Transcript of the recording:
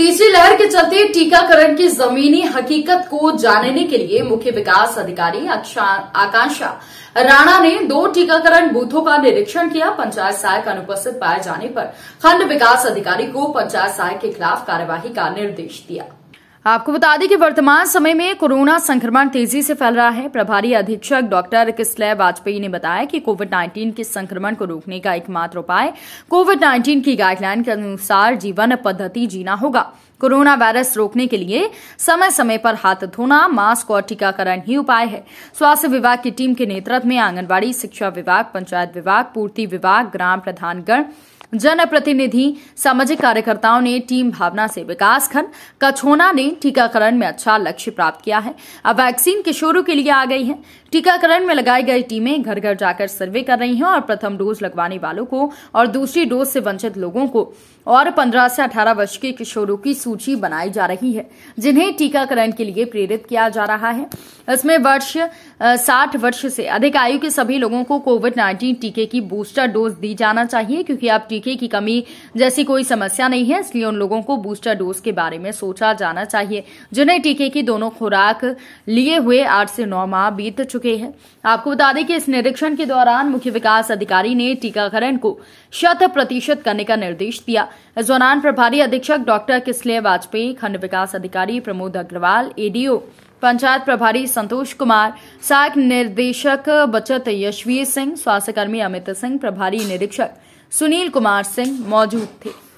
तीसरी लहर के चलते टीकाकरण की जमीनी हकीकत को जानने के लिए मुख्य विकास अधिकारी आकांक्षा राणा ने दो टीकाकरण बूथों का निरीक्षण किया पंचायत सहायक अनुपस्थित पाए जाने पर खंड विकास अधिकारी को पंचायत सहायक के खिलाफ कार्यवाही का निर्देश दिया आपको बता दें कि वर्तमान समय में कोरोना संक्रमण तेजी से फैल रहा है प्रभारी अधीक्षक डॉक्टर किसलय वाजपेयी ने बताया कि कोविड 19 के संक्रमण को रोकने का एकमात्र उपाय कोविड 19 की गाइडलाइन के अनुसार जीवन पद्धति जीना होगा कोरोना वायरस रोकने के लिए समय समय पर हाथ धोना मास्क और टीकाकरण ही उपाय है स्वास्थ्य विभाग की टीम के नेतृत्व में आंगनबाड़ी शिक्षा विभाग पंचायत विभाग पूर्ति विभाग ग्राम प्रधानगण जनप्रतिनिधि सामाजिक कार्यकर्ताओं ने टीम भावना से विकास खन कछोना ने टीकाकरण में अच्छा लक्ष्य प्राप्त किया है अब वैक्सीन किशोरों के लिए आ गई है टीकाकरण में लगाई गई टीमें घर घर जाकर सर्वे कर रही हैं और प्रथम डोज लगवाने वालों को और दूसरी डोज से वंचित लोगों को और 15 से अठारह वर्ष के किशोरों की सूची बनाई जा रही है जिन्हें टीकाकरण के लिए प्रेरित किया जा रहा है इसमें वर्ष साठ वर्ष से अधिक आयु के सभी लोगों को कोविड नाइन्टीन टीके की बूस्टर डोज दी जाना चाहिए क्योंकि अब टीके की कमी जैसी कोई समस्या नहीं है इसलिए उन लोगों को बूस्टर डोज के बारे में सोचा जाना चाहिए जिन्हें टीके की दोनों खुराक लिए हुए आठ से नौ माह बीत चुके हैं आपको बता दें कि इस निरीक्षण के दौरान मुख्य विकास अधिकारी ने टीकाकरण को शत प्रतिशत करने का निर्देश दिया इस दौरान प्रभारी अधीक्षक डॉक्टर किसले वाजपेयी खंड विकास अधिकारी प्रमोद अग्रवाल एडीओ पंचायत प्रभारी संतोष कुमार सहायक निर्देशक बचत यशवीर सिंह स्वास्थ्यकर्मी अमित सिंह प्रभारी निरीक्षक सुनील कुमार सिंह मौजूद थे